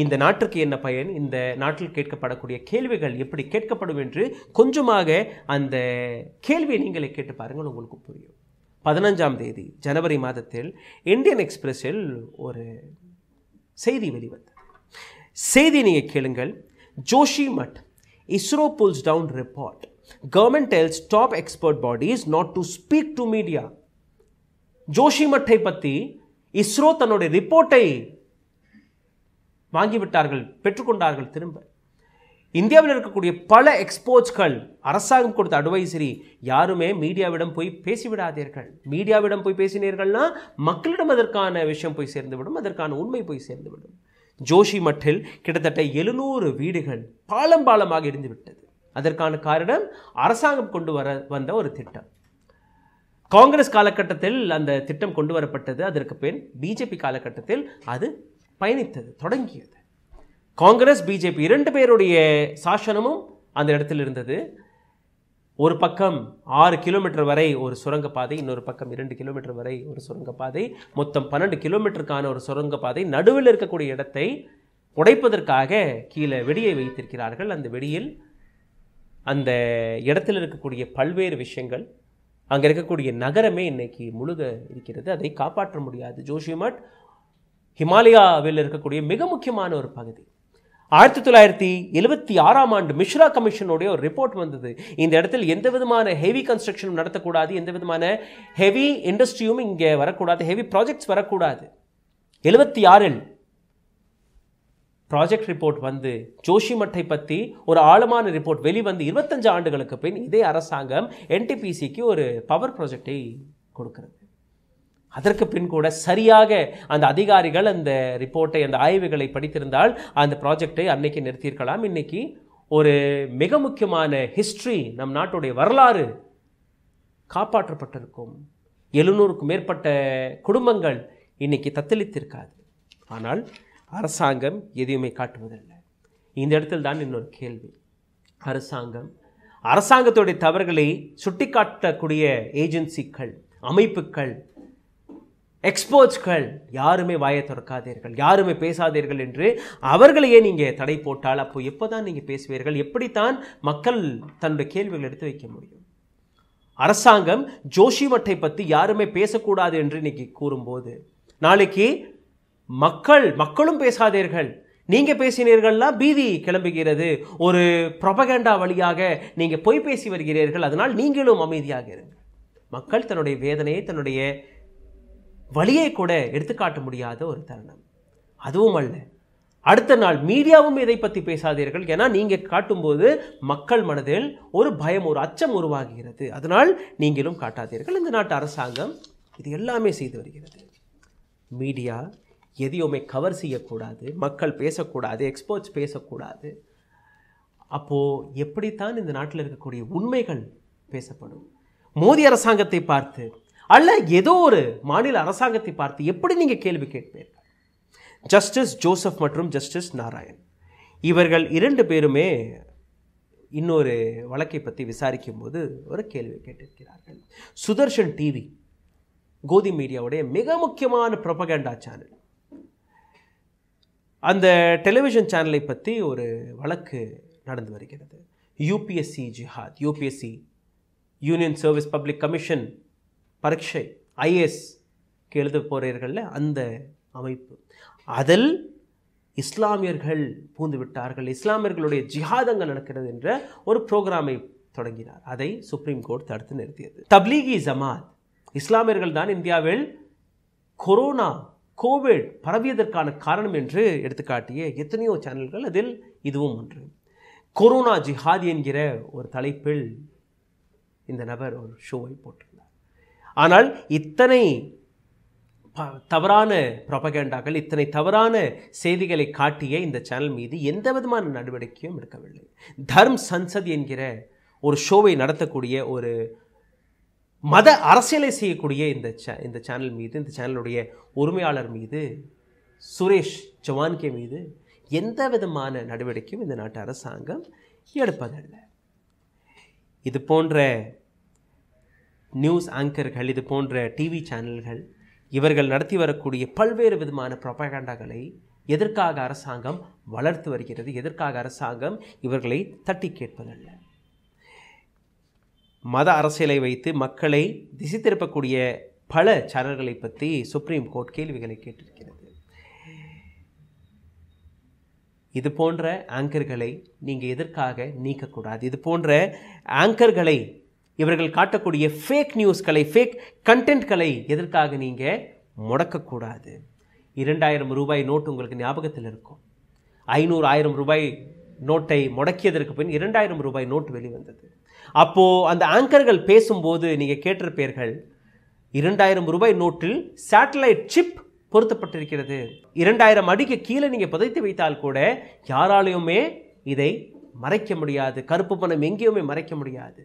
இந்த நாட்டிற்கு என்ன பயன் இந்த நாட்டில் கேட்கப்படக்கூடிய கேள்விகள் எப்படி கேட்கப்படும் என்று கொஞ்சமாக அந்த கேள்வியை நீங்களே கேட்டு பாருங்கள் உங்களுக்கு புரியும் பதினஞ்சாம் தேதி ஜனவரி மாதத்தில் இந்தியன் எக்ஸ்பிரஸில் ஒரு செய்தி வெளிவந்தது செய்தி நீங்கள் கேளுங்கள் Joshimath ISRO pulls down report government tells top expert bodies not to speak to media ஜோஷி மட்டை பற்றி இஸ்ரோ தன்னுடைய ரிப்போர்ட்டை வாங்கிவிட்டார்கள் பெற்றுக்கொண்டார்கள் திரும்ப இந்தியாவில் இருக்கக்கூடிய பல எக்ஸ்போர்ட்ஸ்கள் அரசாங்கம் கொடுத்த அட்வைசரி யாருமே மீடியாவிடம் போய் பேசிவிடாதீர்கள் மீடியாவிடம் போய் பேசினீர்கள்னா மக்களிடம் அதற்கான விஷயம் போய் சேர்ந்துவிடும் அதற்கான உண்மை போய் சேர்ந்துவிடும் ஜோஷி மட்டில் கிட்டத்தட்ட எழுநூறு வீடுகள் பாலம் பாலமாக இருந்து விட்டது அதற்கான காரணம் அரசாங்கம் கொண்டு வர வந்த ஒரு திட்டம் காங்கிரஸ் காலகட்டத்தில் அந்த திட்டம் கொண்டு வரப்பட்டது அதற்கு பின் பிஜேபி காலகட்டத்தில் அது பயணித்தது தொடங்கியது காங்கிரஸ் பிஜேபி இரண்டு பேருடைய சாசனமும் அந்த இடத்தில் இருந்தது ஒரு பக்கம் ஆறு கிலோமீட்டர் வரை ஒரு சுரங்கப்பாதை இன்னொரு பக்கம் இரண்டு கிலோமீட்டர் வரை ஒரு சுரங்கப்பாதை மொத்தம் பன்னெண்டு கிலோமீட்டருக்கான ஒரு சுரங்கப்பாதை நடுவில் இருக்கக்கூடிய இடத்தை உடைப்பதற்காக கீழே வெடியை வைத்திருக்கிறார்கள் அந்த வெடியில் அந்த இடத்தில் இருக்கக்கூடிய பல்வேறு விஷயங்கள் அங்கே இருக்கக்கூடிய நகரமே இன்னைக்கு முழுக இருக்கிறது அதை காப்பாற்ற முடியாது ஜோஷிமட் ஹிமாலயாவில் இருக்கக்கூடிய மிக முக்கியமான ஒரு பகுதி ஆயிரத்தி தொள்ளாயிரத்தி எழுபத்தி ஆறாம் ஆண்டு மிஸ்ரா கமிஷனுடைய ஒரு ரிப்போர்ட் வந்தது இந்த இடத்தில் எந்த விதமான ஹெவி கன்ஸ்ட்ரக்ஷனும் நடத்தக்கூடாது எந்த விதமான ஹெவி இண்டஸ்ட்ரியும் இங்கே வரக்கூடாது ஹெவி ப்ராஜெக்ட்ஸ் வரக்கூடாது எழுபத்தி ஆறில் ப்ராஜெக்ட் ரிப்போர்ட் வந்து ஜோஷிமட்டை பற்றி ஒரு ஆழமான ரிப்போர்ட் வெளிவந்து இருபத்தஞ்சு ஆண்டுகளுக்கு பின் இதே அரசாங்கம் என்டிபிசிக்கு ஒரு பவர் ப்ராஜெக்டை கொடுக்குறது அதற்கு பின் கூட சரியாக அந்த அதிகாரிகள் அந்த ரிப்போர்ட்டை அந்த ஆய்வுகளை படித்திருந்தால் அந்த ப்ராஜெக்டை அன்னைக்கு நிறுத்தியிருக்கலாம் இன்னைக்கு ஒரு மிக முக்கியமான ஹிஸ்ட்ரி நம் நாட்டுடைய வரலாறு காப்பாற்றப்பட்டிருக்கும் எழுநூறுக்கும் மேற்பட்ட குடும்பங்கள் இன்னைக்கு தத்தளித்திருக்காது ஆனால் அரசாங்கம் எதையுமே காட்டுவதில்லை இந்த இடத்தில் தான் இன்னொரு கேள்வி அரசாங்கம் அரசாங்கத்துடைய தவறுகளை சுட்டிக்காட்டக்கூடிய ஏஜென்சிக்கள் அமைப்புகள் எக்ஸ்போர்ட்ஸ்கள் யாருமே வாயை திறக்காதீர்கள் யாருமே பேசாதீர்கள் என்று அவர்களையே நீங்கள் தடை போட்டால் அப்போ எப்போ தான் நீங்கள் பேசுவீர்கள் எப்படித்தான் மக்கள் தன்னுடைய கேள்விகள் எடுத்து வைக்க முடியும் அரசாங்கம் ஜோஷிமட்டை பற்றி யாருமே பேசக்கூடாது என்று இன்றைக்கி கூறும்போது நாளைக்கு மக்கள் மக்களும் பேசாதீர்கள் நீங்கள் பேசினீர்கள்னா பீதி கிளம்புகிறது ஒரு ப்ரொபகேண்டா வழியாக நீங்கள் பொய் பேசி வருகிறீர்கள் அதனால் நீங்களும் அமைதியாக இருங்கள் மக்கள் தன்னுடைய வேதனையை தன்னுடைய வழியை கூட எடுத்துக்காட்ட முடியாத ஒரு தருணம் அதுவும் அல்ல அடுத்த நாள் மீடியாவும் இதை பற்றி பேசாதீர்கள் ஏன்னா நீங்கள் காட்டும்போது மக்கள் மனதில் ஒரு பயம் ஒரு அச்சம் உருவாகிறது அதனால் நீங்களும் காட்டாதீர்கள் இந்த நாட்டு அரசாங்கம் இது எல்லாமே செய்து வருகிறது மீடியா எதையுமே கவர் செய்யக்கூடாது மக்கள் பேசக்கூடாது எக்ஸ்போர்ட்ஸ் பேசக்கூடாது அப்போது எப்படித்தான் இந்த நாட்டில் இருக்கக்கூடிய உண்மைகள் பேசப்படும் மோடி அரசாங்கத்தை பார்த்து அல்ல ஏதோ ஒரு மாநில அரசாங்கத்தை பார்த்து எப்படி நீங்கள் கேள்வி கேட்பீர்கள் ஜஸ்டிஸ் ஜோசப் மற்றும் ஜஸ்டிஸ் நாராயண் இவர்கள் இரண்டு பேருமே இன்னொரு வழக்கை பற்றி விசாரிக்கும் போது ஒரு கேள்வி கேட்டிருக்கிறார்கள் சுதர்ஷன் டிவி கோதி மீடியாவுடைய மிக முக்கியமான ப்ரொபகண்டா சேனல் அந்த டெலிவிஷன் சேனலை பற்றி ஒரு வழக்கு நடந்து வருகிறது யூபிஎஸ்சி ஜிஹாத் UPSC union service public commission பரீட்சை ஐஏஎஸ்க்கு எழுத போகிறீர்கள்ல அந்த அமைப்பு அதில் இஸ்லாமியர்கள் பூந்து விட்டார்கள் இஸ்லாமியர்களுடைய ஜிஹாதங்கள் நடக்கிறது என்ற ஒரு ப்ரோக்ராமை தொடங்கினார் அதை சுப்ரீம் கோர்ட் தடுத்து நிறுத்தியது தப்லீகி ஜமாத் இஸ்லாமியர்கள் தான் இந்தியாவில் கொரோனா கோவிட் பரவியதற்கான காரணம் என்று எடுத்துக்காட்டிய எத்தனையோ சேனல்கள் அதில் இதுவும் ஒன்று கொரோனா ஜிஹாதி என்கிற ஒரு தலைப்பில் இந்த நபர் ஒரு ஷோவை போட்டிருந்தார் ஆனால் இத்தனை தவறான ப்ரொபகேண்டாக்கள் இத்தனை தவறான செய்திகளை காட்டிய இந்த சேனல் மீது எந்த விதமான நடவடிக்கையும் எடுக்கவில்லை தர்ம் சன்சத் என்கிற ஒரு ஷோவை நடத்தக்கூடிய ஒரு மத அரசியலை செய்யக்கூடிய இந்த சே இந்த சேனல் மீது இந்த சேனலுடைய உரிமையாளர் மீது சுரேஷ் ஜவான்கே மீது எந்த விதமான நடவடிக்கையும் இந்த நாட்டு அரசாங்கம் எடுப்பதில்லை இது போன்ற நியூஸ் ஆங்கர்கள் இது போன்ற டிவி சேனல்கள் இவர்கள் நடத்தி வரக்கூடிய பல்வேறு விதமான ப்ரொபகண்டாக்களை எதற்காக அரசாங்கம் வளர்த்து வருகிறது எதற்காக அரசாங்கம் இவர்களை தட்டி கேட்பதல்ல மத அரசியலை வைத்து மக்களை திசை திருப்பக்கூடிய பல சேனல்களை பற்றி சுப்ரீம் கோர்ட் கேள்விகளை கேட்டிருக்கிறது இது போன்ற ஆங்கர்களை நீங்கள் எதற்காக நீக்கக்கூடாது இது போன்ற ஆங்கர்களை இவர்கள் காட்டக்கூடிய ஃபேக் நியூஸ்களை ஃபேக் கண்டென்ட்களை எதற்காக நீங்கள் முடக்கக்கூடாது இரண்டாயிரம் ரூபாய் நோட்டு உங்களுக்கு ஞாபகத்தில் இருக்கும் ஐநூறு ஆயிரம் ரூபாய் நோட்டை முடக்கியதற்கு பின் இரண்டாயிரம் ரூபாய் நோட்டு வெளிவந்தது அப்போது அந்த ஆங்கர்கள் பேசும்போது நீங்கள் கேட்டிருப்பீர்கள் இரண்டாயிரம் ரூபாய் நோட்டில் சேட்டலைட் சிப் பொருத்தப்பட்டிருக்கிறது இரண்டாயிரம் அடிக்கு கீழே நீங்கள் புதைத்து வைத்தால் கூட யாராலையுமே இதை மறைக்க முடியாது கருப்பு பணம் எங்கேயுமே மறைக்க முடியாது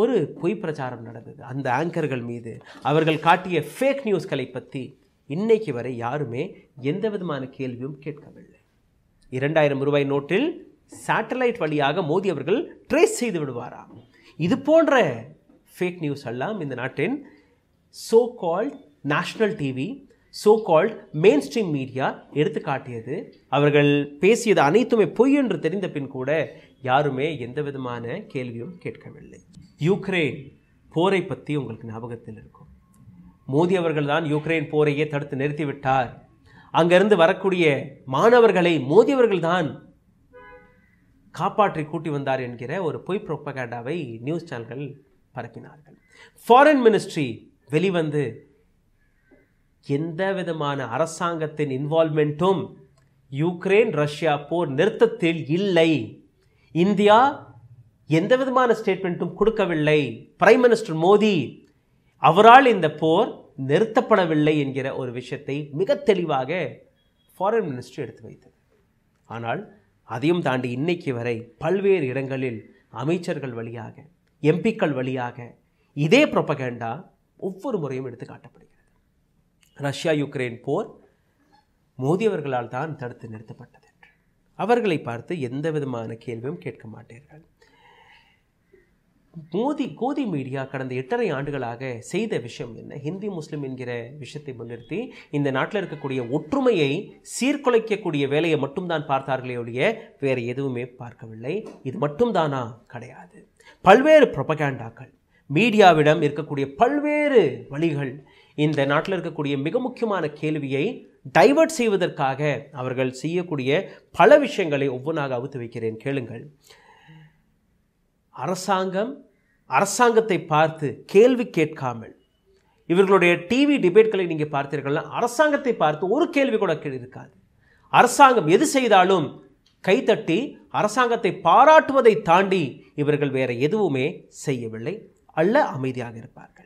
ஒரு பொய் பிரச்சாரம் நடந்தது அந்த ஆங்கர்கள் மீது அவர்கள் காட்டிய ஃபேக் நியூஸ்களை பற்றி இன்னைக்கு வரை யாருமே எந்த விதமான கேள்வியும் கேட்கவில்லை இரண்டாயிரம் ரூபாய் நோட்டில் சேட்டலைட் வழியாக மோதி அவர்கள் ட்ரேஸ் செய்து விடுவாராம் இது போன்ற ஃபேக் நியூஸ் எல்லாம் இந்த நாட்டின் so called national TV so called mainstream media எடுத்து காட்டியது அவர்கள் பேசியது அனைத்துமே பொய் என்று தெரிந்த பின் கூட யாருமே எந்த விதமான கேள்வியும் கேட்கவில்லை யூக்ரைன் போரை பற்றி உங்களுக்கு ஞாபகத்தில் இருக்கும் மோடி அவர்கள் தான் யூக்ரைன் போரையே தடுத்து நிறுத்திவிட்டார் அங்கிருந்து வரக்கூடிய மாணவர்களை மோடி அவர்கள் தான் காப்பாற்றி கூட்டி வந்தார் என்கிற ஒரு பொய் ப்ரொப்பகேண்டாவை நியூஸ் சேனல்கள் பரப்பினார்கள் ஃபாரின் மினிஸ்ட்ரி வெளிவந்து எந்த விதமான அரசாங்கத்தின் இன்வால்மெண்ட்டும் யூக்ரைன் ரஷ்யா போர் நிறுத்தத்தில் இல்லை இந்தியா எந்த விதமான ஸ்டேட்மெண்ட்டும் கொடுக்கவில்லை பிரைம் மினிஸ்டர் மோடி அவரால் இந்த போர் நிறுத்தப்படவில்லை என்கிற ஒரு விஷயத்தை மிக தெளிவாக ஃபாரின் மினிஸ்டர் எடுத்து வைத்தது ஆனால் அதையும் தாண்டி இன்னைக்கு வரை பல்வேறு இடங்களில் அமைச்சர்கள் வழியாக எம்பிக்கள் வழியாக இதே புரொப்பகேண்டா ஒவ்வொரு முறையும் எடுத்து காட்டப்படுகிறது ரஷ்யா யுக்ரைன் போர் மோதி அவர்களால் தான் தடுத்து நிறுத்தப்பட்டது அவர்களை பார்த்து எந்த விதமான கேள்வியும் கேட்க மாட்டீர்கள் மோதி கோதி மீடியா கடந்த எட்டரை ஆண்டுகளாக செய்த விஷயம் என்ன ஹிந்தி முஸ்லீம் என்கிற விஷயத்தை முன்னிறுத்தி இந்த நாட்டில் இருக்கக்கூடிய ஒற்றுமையை சீர்குலைக்கக்கூடிய வேலையை மட்டும்தான் பார்த்தார்களே ஒழிய வேறு எதுவுமே பார்க்கவில்லை இது மட்டும்தானா கிடையாது பல்வேறு ப்ரொபகேண்டாக்கள் மீடியாவிடம் இருக்கக்கூடிய பல்வேறு வழிகள் இந்த நாட்டில் இருக்கக்கூடிய மிக முக்கியமான கேள்வியை டைவர்ட் செய்வதற்காக அவர்கள் செய்யக்கூடிய பல விஷயங்களை ஒவ்வொன்றாக அவுத்து வைக்கிறேன் கேளுங்கள் அரசாங்கம் அரசாங்கத்தை பார்த்து கேள்வி கேட்காமல் இவர்களுடைய டிவி டிபேட்களை நீங்கள் பார்த்தீர்கள்னா அரசாங்கத்தை பார்த்து ஒரு கேள்வி கூட இருக்காது அரசாங்கம் எது செய்தாலும் கைத்தட்டி அரசாங்கத்தை பாராட்டுவதை தாண்டி இவர்கள் வேறு எதுவுமே செய்யவில்லை அல்ல அமைதியாக இருப்பார்கள்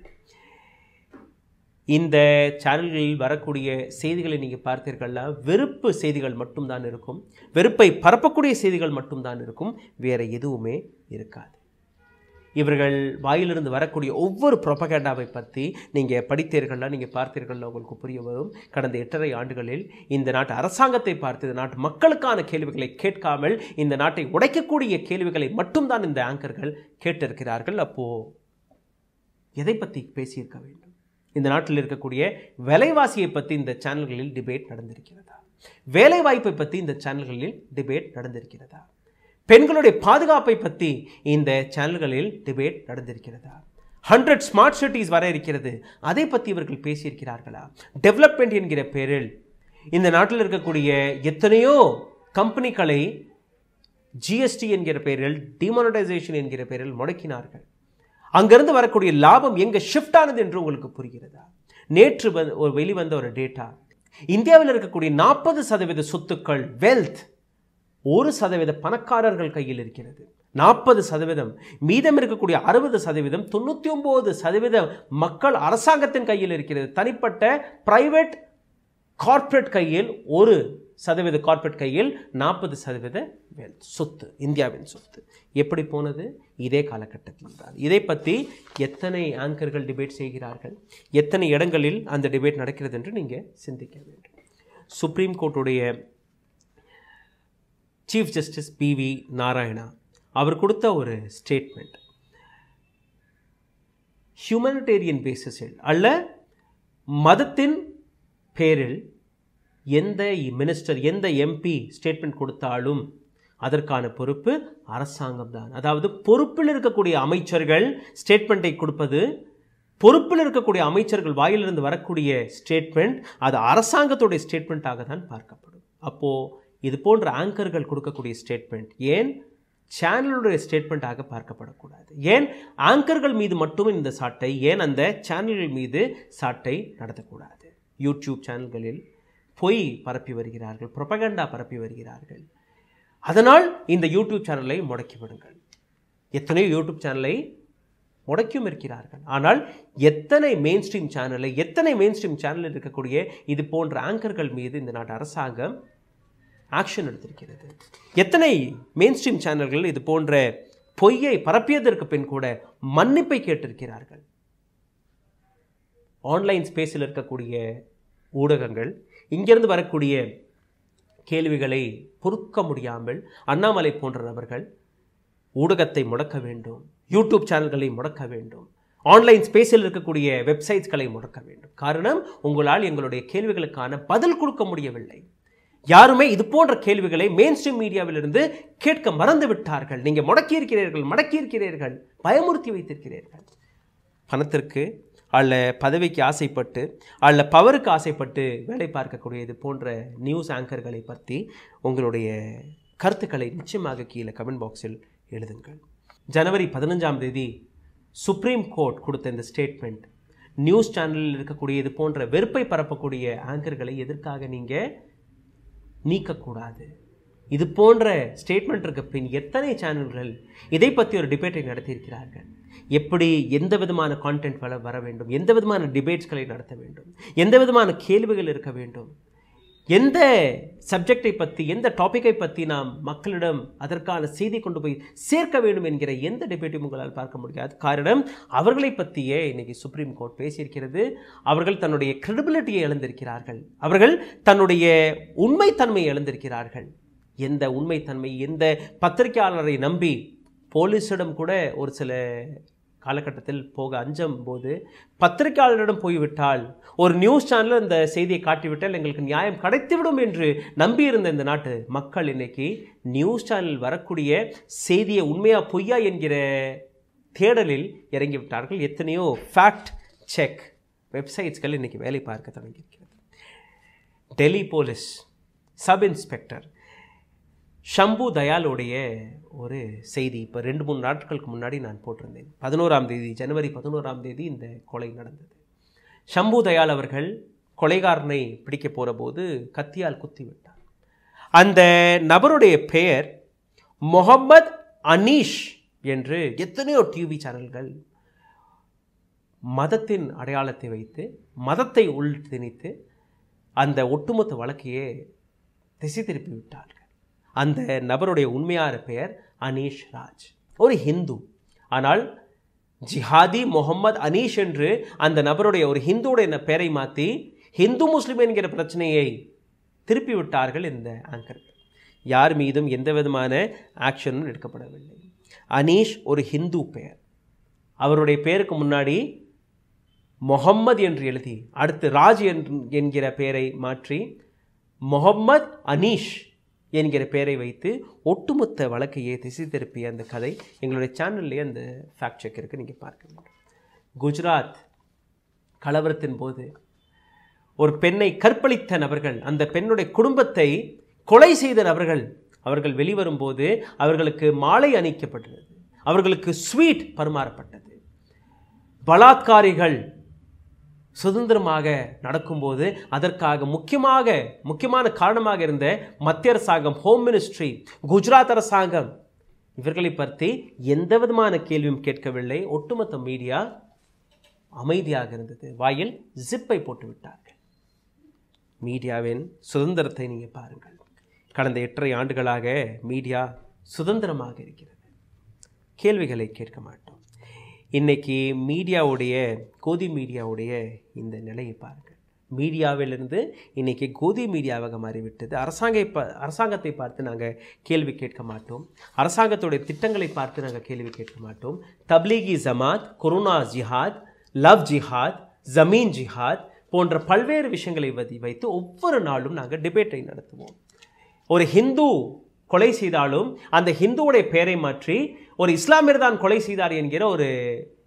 இந்த சேனல்களில் வரக்கூடிய செய்திகளை நீங்கள் பார்த்தீர்கள்னா வெறுப்பு செய்திகள் மட்டும்தான் இருக்கும் வெறுப்பை பரப்பக்கூடிய செய்திகள் மட்டும்தான் இருக்கும் வேறு எதுவுமே இருக்காது இவர்கள் வாயிலிருந்து வரக்கூடிய ஒவ்வொரு புரொபகேண்டாவை பற்றி நீங்கள் படித்தீர்கள்னா நீங்கள் பார்த்தீர்கள்னா உங்களுக்கு புரிய வரும் கடந்த எட்டரை ஆண்டுகளில் இந்த நாட்டு அரசாங்கத்தை பார்த்து இந்த நாட்டு மக்களுக்கான கேள்விகளை கேட்காமல் இந்த நாட்டை உடைக்கக்கூடிய கேள்விகளை மட்டும்தான் இந்த ஆங்கர்கள் கேட்டிருக்கிறார்கள் அப்போது எதை பற்றி பேசியிருக்க வேண்டும் இந்த நாட்டில் இருக்கக்கூடிய விலைவாசியை பற்றி இந்த சேனல்களில் டிபேட் நடந்திருக்கிறதா வேலைவாய்ப்பை பற்றி இந்த சேனல்களில் டிபேட் நடந்திருக்கிறதா பெண்களுடைய பாதுகாப்பை பற்றி இந்த சேனல்களில் டிபேட் நடந்திருக்கிறதா ஹண்ட்ரட் ஸ்மார்ட் சிட்டிஸ் வர இருக்கிறது அதை பற்றி இவர்கள் பேசியிருக்கிறார்களா டெவலப்மெண்ட் என்கிற பேரில் இந்த நாட்டில் இருக்கக்கூடிய எத்தனையோ கம்பெனிகளை ஜிஎஸ்டி என்கிற பெயரில் டிமானடைசேஷன் என்கிற பெயரில் முடக்கினார்கள் அங்கேருந்து வரக்கூடிய லாபம் எங்கே ஷிஃப்ட் ஆனது என்று உங்களுக்கு புரிகிறதா நேற்று ஒரு வெளிவந்த ஒரு டேட்டா இந்தியாவில் இருக்கக்கூடிய நாற்பது சதவீத சொத்துக்கள் வெல்த் ஒரு சதவீத பணக்காரர்கள் கையில் இருக்கிறது நாற்பது சதவீதம் மீதம் இருக்கக்கூடிய அறுபது சதவீதம் தொண்ணூற்றி ஒம்பது சதவீத மக்கள் அரசாங்கத்தின் கையில் இருக்கிறது தனிப்பட்ட பிரைவேட் கார்ப்பரேட் கையில் ஒரு சதவீத கார்பரேட் கையில் நாற்பது சதவீத சொத்து இந்தியாவின் சொத்து எப்படி போனது இதே காலகட்டத்தில் தான் இதை பற்றி எத்தனை ஆங்கர்கள் டிபேட் செய்கிறார்கள் எத்தனை இடங்களில் அந்த டிபேட் நடக்கிறது என்று நீங்கள் சிந்திக்க வேண்டும் சுப்ரீம் கோர்ட்டுடைய chief justice B V Narayana அவர் கொடுத்த ஒரு ஸ்டேட்மெண்ட் ஹியூமனிடேரியன் பேசிஸில் அல்ல மதத்தின் பேரில் எந்த மினிஸ்டர் எந்த எம்பி ஸ்டேட்மெண்ட் கொடுத்தாலும் அதற்கான பொறுப்பு அரசாங்கம் தான் அதாவது பொறுப்பில் இருக்கக்கூடிய அமைச்சர்கள் ஸ்டேட்மெண்ட்டை கொடுப்பது பொறுப்பில் இருக்கக்கூடிய அமைச்சர்கள் வாயிலிருந்து வரக்கூடிய ஸ்டேட்மெண்ட் அது அரசாங்கத்துடைய ஸ்டேட்மெண்ட்டாக தான் பார்க்கப்படும் அப்போது இது போன்ற ஆங்கர்கள் கொடுக்கக்கூடிய ஸ்டேட்மெண்ட் ஏன் சேனலுடைய ஸ்டேட்மெண்ட்டாக பார்க்கப்படக்கூடாது ஏன் ஆங்கர்கள் மீது மட்டுமே இந்த சாட்டை ஏன் அந்த சேனல்கள் மீது சாட்டை நடத்தக்கூடாது யூடியூப் சேனல்களில் பொய் பரப்பி வருகிறார்கள் ப்ரொபகண்டா பரப்பி வருகிறார்கள் அதனால் இந்த யூடியூப் சேனலை முடக்கிவிடுங்கள் எத்தனையோ யூடியூப் சேனலை முடக்கியும் இருக்கிறார்கள் ஆனால் எத்தனை மெயின் ஸ்ட்ரீம் சேனலை எத்தனை மெயின் ஸ்ட்ரீம் சேனலில் இருக்கக்கூடிய இது போன்ற ஆங்கர்கள் மீது இந்த நாட்டு அரசாங்கம் ஆக்ஷன் எடுத்திருக்கிறது எத்தனை மெயின் ஸ்ட்ரீம் சேனல்கள் இது போன்ற பொய்யை பரப்பியதற்கு பின் கூட மன்னிப்பை கேட்டிருக்கிறார்கள் ஆன்லைன் ஸ்பேஸில் இருக்கக்கூடிய ஊடகங்கள் இங்கேருந்து வரக்கூடிய கேள்விகளை பொறுக்க முடியாமல் அண்ணாமலை போன்ற நபர்கள் ஊடகத்தை முடக்க வேண்டும் யூடியூப் சேனல்களை முடக்க வேண்டும் ஆன்லைன் ஸ்பேஸில் இருக்கக்கூடிய வெப்சைட்ஸ்களை முடக்க வேண்டும் காரணம் உங்களால் எங்களுடைய கேள்விகளுக்கான பதில் கொடுக்க முடியவில்லை யாருமே இது போன்ற கேள்விகளை மெயின் ஸ்ட்ரீம் மீடியாவிலிருந்து கேட்க மறந்து விட்டார்கள் நீங்கள் முடக்கியிருக்கிறீர்கள் மடக்கியிருக்கிறீர்கள் பயமுறுத்தி வைத்திருக்கிறீர்கள் பணத்திற்கு அல்ல பதவிக்கு ஆசைப்பட்டு அல்ல பவருக்கு ஆசைப்பட்டு வேலை பார்க்கக்கூடியது போன்ற நியூஸ் ஆங்கர்களை பற்றி உங்களுடைய கருத்துக்களை நிச்சயமாக கீழே கமெண்ட் பாக்ஸில் எழுதுங்கள் ஜனவரி பதினஞ்சாம் தேதி சுப்ரீம் கோர்ட் கொடுத்த இந்த ஸ்டேட்மெண்ட் நியூஸ் சேனலில் இருக்கக்கூடிய இது போன்ற வெறுப்பை பரப்பக்கூடிய ஆங்கர்களை எதற்காக நீங்கள் நீக்கக்கூடாது இது போன்ற இருக்க பின் எத்தனை சேனல்கள் இதை பற்றி ஒரு டிபேட்டை நடத்தியிருக்கிறார்கள் எப்படி எந்த விதமான கான்டென்ட் வர வர வேண்டும் எந்த விதமான டிபேட்ஸ்களை நடத்த வேண்டும் எந்த விதமான கேள்விகள் இருக்க வேண்டும் எந்த சப்ஜெக்டை பற்றி எந்த டாப்பிக்கை பற்றி நாம் மக்களிடம் அதற்கான செய்தி கொண்டு போய் சேர்க்க வேண்டும் என்கிற எந்த டிபேட்டையும் உங்களால் பார்க்க முடியாது காரணம் அவர்களை பற்றியே இன்றைக்கி சுப்ரீம் கோர்ட் பேசியிருக்கிறது அவர்கள் தன்னுடைய க்ரெடிபிலிட்டியை இழந்திருக்கிறார்கள் அவர்கள் தன்னுடைய உண்மைத்தன்மையை இழந்திருக்கிறார்கள் எந்த உண்மைத்தன்மை எந்த பத்திரிகையாளரை நம்பி போலீஸிடம் கூட ஒரு சில காலகட்டத்தில் போக அஞ்சும் போது பத்திரிகையாளரிடம் போய்விட்டால் ஒரு நியூஸ் சேனலில் இந்த செய்தியை காட்டிவிட்டால் எங்களுக்கு நியாயம் கிடைத்துவிடும் என்று நம்பியிருந்த இந்த நாட்டு மக்கள் இன்னைக்கு நியூஸ் சேனல் வரக்கூடிய செய்தியை உண்மையா பொய்யா என்கிற தேடலில் இறங்கிவிட்டார்கள் எத்தனையோ ஃபேக்ட் செக் வெப்சைட்ஸ்கள் இன்றைக்கி வேலை பார்க்க தொடங்கியிருக்கிறது Delhi police sub inspector Shambhu தயாலுடைய ஒரு செய்தி இப்போ ரெண்டு மூணு நாட்களுக்கு முன்னாடி நான் போட்டிருந்தேன் பதினோராம் தேதி ஜனவரி பதினோராம் தேதி இந்த கொலை நடந்தது ஷம்பு தயால் அவர்கள் கொலைகாரனை பிடிக்க போகிற போது கத்தியால் குத்தி விட்டார் அந்த நபருடைய பெயர் முகமது அனீஷ் என்று எத்தனையோ டிவி சேனல்கள் மதத்தின் அடையாளத்தை வைத்து மதத்தை உள் திணித்து அந்த ஒட்டுமொத்த வழக்கையே திசை திருப்பி விட்டார்கள் அந்த நபருடைய உண்மையான பெயர் அனீஷ் ராஜ் ஒரு ஹிந்து ஆனால் ஜிஹாதி முகமது அனீஷ் என்று அந்த நபருடைய ஒரு ஹிந்துவுடைய பெயரை மாற்றி ஹிந்து முஸ்லீம் என்கிற பிரச்சனையை திருப்பி விட்டார்கள் இந்த ஆங்கர் யார் மீதும் எந்த விதமான ஆக்ஷனும் எடுக்கப்படவில்லை அனீஷ் ஒரு ஹிந்து பெயர் அவருடைய பெயருக்கு முன்னாடி முகம்மது என்று எழுதி அடுத்து ராஜ் என்கிற பெயரை மாற்றி முகம்மத் அனீஷ் என்கிற பெயரை வைத்து ஒட்டுமொத்த வழக்கையே திசை திருப்பிய அந்த கதை எங்களுடைய சேனல்லே அந்த ஃபேக்ட் செக் இருக்குது நீங்கள் பார்க்க குஜராத் கலவரத்தின் போது ஒரு பெண்ணை கற்பழித்த நபர்கள் அந்த பெண்ணுடைய குடும்பத்தை கொலை செய்த நபர்கள் அவர்கள் வெளிவரும்போது அவர்களுக்கு மாலை அணிக்கப்பட்டது அவர்களுக்கு ஸ்வீட் பரிமாறப்பட்டது பலாத்காரிகள் சுதந்திரமாக நடக்கும்போது அதற்காக முக்கியமாக முக்கியமான காரணமாக இருந்த மத்திய அரசாங்கம் ஹோம் மினிஸ்ட்ரி குஜராத் அரசாங்கம் இவர்களை பற்றி எந்த விதமான கேள்வியும் கேட்கவில்லை ஒட்டுமொத்த மீடியா அமைதியாக இருந்தது வாயில் ஜிப்பை போட்டு விட்டார்கள் மீடியாவின் சுதந்திரத்தை நீங்கள் பாருங்கள் கடந்த எட்டரை ஆண்டுகளாக மீடியா சுதந்திரமாக இருக்கிறது கேள்விகளை கேட்க மாட்டேன் இன்றைக்கி மீடியாவுடைய கோதி மீடியாவுடைய இந்த நிலையை பாருங்கள் மீடியாவிலிருந்து இன்றைக்கி கோதி மீடியாவாக மாறிவிட்டது அரசாங்க ப அரசாங்கத்தை பார்த்து நாங்கள் கேள்வி கேட்க மாட்டோம் அரசாங்கத்துடைய திட்டங்களை பார்த்து நாங்கள் கேள்வி கேட்க மாட்டோம் தப்லீகி ஜமாத் கொரோனா ஜிஹாத் லவ் ஜிஹாத் ஜமீன் ஜிஹாத் போன்ற பல்வேறு விஷயங்களை வதி வைத்து ஒவ்வொரு நாளும் நாங்கள் டிபேட்டை நடத்துவோம் ஒரு ஹிந்து கொலை செய்தாலும் அந்த ஹிந்துவுடைய பெயரை மாற்றி ஒரு இஸ்லாமியர் தான் கொலை செய்தார் என்கிற ஒரு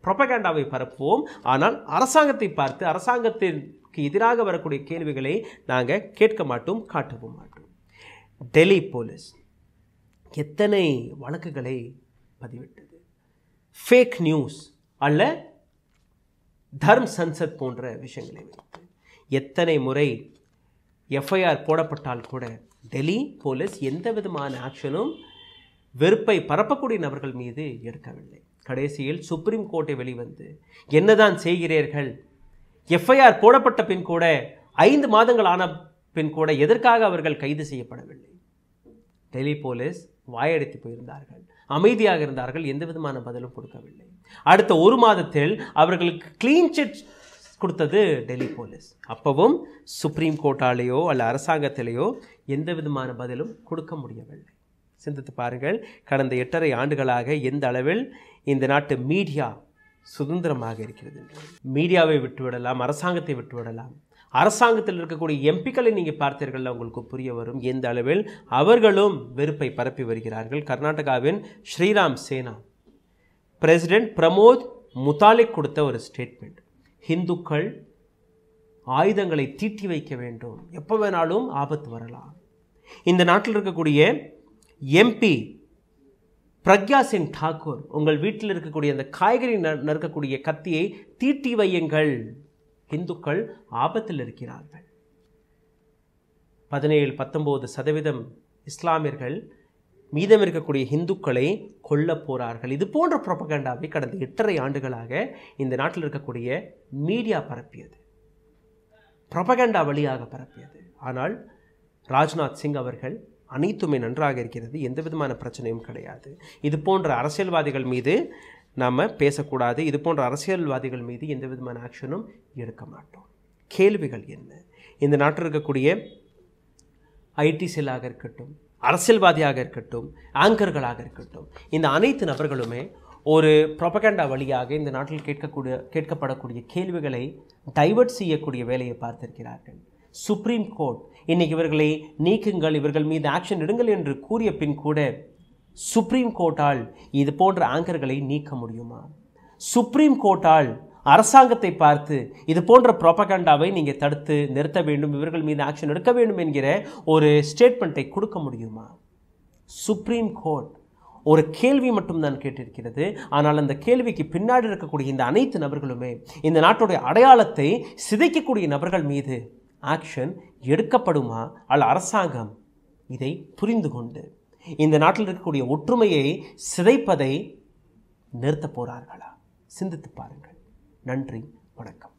புரொபகேண்டாவை பரப்புவோம் ஆனால் அரசாங்கத்தை பார்த்து அரசாங்கத்திற்கு எதிராக வரக்கூடிய கேள்விகளை நாங்கள் கேட்க மாட்டோம் காட்டவும் மாட்டோம் டெல்லி போலீஸ் எத்தனை வழக்குகளை பதிவிட்டது ஃபேக் நியூஸ் அல்ல தர்ம் சன்சத் போன்ற விஷயங்களை வைத்து எத்தனை முறை எஃப்ஐஆர் போடப்பட்டால் கூட டெல்லி போலீஸ் எந்த விதமான ஆக்ஷனும் வெறுப்பை பரப்பக்கூடிய நபர்கள் மீது எடுக்கவில்லை கடைசியில் சுப்ரீம் கோர்ட்டை வெளிவந்து என்னதான் செய்கிறீர்கள் எஃப்ஐஆர் போடப்பட்ட பின் கூட ஐந்து மாதங்கள் ஆன பின் கூட எதற்காக அவர்கள் கைது செய்யப்படவில்லை டெல்லி போலீஸ் வாயடித்து போயிருந்தார்கள் அமைதியாக இருந்தார்கள் எந்த விதமான பதிலும் கொடுக்கவில்லை அடுத்த ஒரு மாதத்தில் அவர்களுக்கு கிளீன் சிட் கொடுத்தது டெல்லி போலீஸ் அப்பவும் சுப்ரீம் கோர்ட்டாலேயோ அல்ல அரசாங்கத்திலேயோ எந்த விதமான பதிலும் கொடுக்க முடியவில்லை சிந்தித்து பாருங்கள் கடந்த எட்டரை ஆண்டுகளாக எந்த அளவில் இந்த நாட்டு மீடியா சுதந்திரமாக இருக்கிறது மீடியாவை விட்டுவிடலாம் அரசாங்கத்தை விட்டுவிடலாம் அரசாங்கத்தில் இருக்கக்கூடிய எம்பிக்களை நீங்கள் பார்த்தீர்கள் உங்களுக்கு புரிய வரும் எந்த அளவில் அவர்களும் வெறுப்பை பரப்பி வருகிறார்கள் கர்நாடகாவின் ஸ்ரீராம் சேனா பிரசிடென்ட் பிரமோத் முத்தாலிக் கொடுத்த ஒரு ஸ்டேட்மெண்ட் ஹிந்துக்கள் ஆயுதங்களை தீட்டி வைக்க வேண்டும் எப்போ வேணாலும் ஆபத்து வரலாம் இந்த நாட்டில் இருக்கக்கூடிய எம்பி பிரக்யா சிங் தாக்கூர் உங்கள் வீட்டில் இருக்கக்கூடிய அந்த காய்கறி நறுக்கக்கூடிய கத்தியை தீட்டி வையுங்கள் இந்துக்கள் ஆபத்தில் இருக்கிறார்கள் பதினேழு பத்தொம்போது சதவீதம் இஸ்லாமியர்கள் மீதம் இருக்கக்கூடிய இந்துக்களை கொல்ல போகிறார்கள் இது போன்ற ப்ரொபகண்டாவை கடந்த எட்டரை ஆண்டுகளாக இந்த நாட்டில் இருக்கக்கூடிய மீடியா பரப்பியது ப்ரொபகண்டா வழியாக பரப்பியது ஆனால் ராஜ்நாத் சிங் அவர்கள் அனைத்துமே நன்றாக இருக்கிறது எந்த விதமான பிரச்சனையும் கிடையாது இது போன்ற அரசியல்வாதிகள் மீது நாம் பேசக்கூடாது இது போன்ற அரசியல்வாதிகள் மீது எந்த விதமான ஆக்ஷனும் எடுக்க மாட்டோம் கேள்விகள் என்ன இந்த நாட்டில் இருக்கக்கூடிய ஐடி செல்லாக இருக்கட்டும் அரசியல்வாதியாக இருக்கட்டும் ஆங்கர்களாக இருக்கட்டும் இந்த அனைத்து நபர்களுமே ஒரு ப்ரொபகண்டா வழியாக இந்த நாட்டில் கேட்கக்கூடிய கேட்கப்படக்கூடிய கேள்விகளை டைவர்ட் செய்யக்கூடிய வேலையை பார்த்திருக்கிறார்கள் சுப்ரீம் கோர்ட் இன்னைக்கு இவர்களை நீக்குங்கள் இவர்கள் மீது ஆக்ஷன் எடுங்கள் என்று கூறிய பின் கூட சுப்ரீம் கோர்ட்டால் இது போன்ற ஆங்கர்களை நீக்க முடியுமா சுப்ரீம் கோர்ட்டால் அரசாங்கத்தை பார்த்து இது போன்ற ப்ரொபகண்டாவை நீங்கள் தடுத்து நிறுத்த வேண்டும் இவர்கள் மீது ஆக்ஷன் எடுக்க வேண்டும் என்கிற ஒரு ஸ்டேட்மெண்ட்டை கொடுக்க முடியுமா சுப்ரீம் கோர்ட் ஒரு கேள்வி மட்டும் தான் கேட்டிருக்கிறது ஆனால் அந்த கேள்விக்கு பின்னாடி இருக்கக்கூடிய இந்த அனைத்து நபர்களுமே இந்த நாட்டுடைய அடையாளத்தை சிதைக்கக்கூடிய நபர்கள் மீது ஆக்ஷன் எடுக்கப்படுமா அல்ல அரசாங்கம் இதை புரிந்து கொண்டு இந்த நாட்டில் இருக்கக்கூடிய ஒற்றுமையை சிதைப்பதை நிறுத்தப் போகிறார்களா சிந்தித்து பாருங்கள் நன்றி வணக்கம்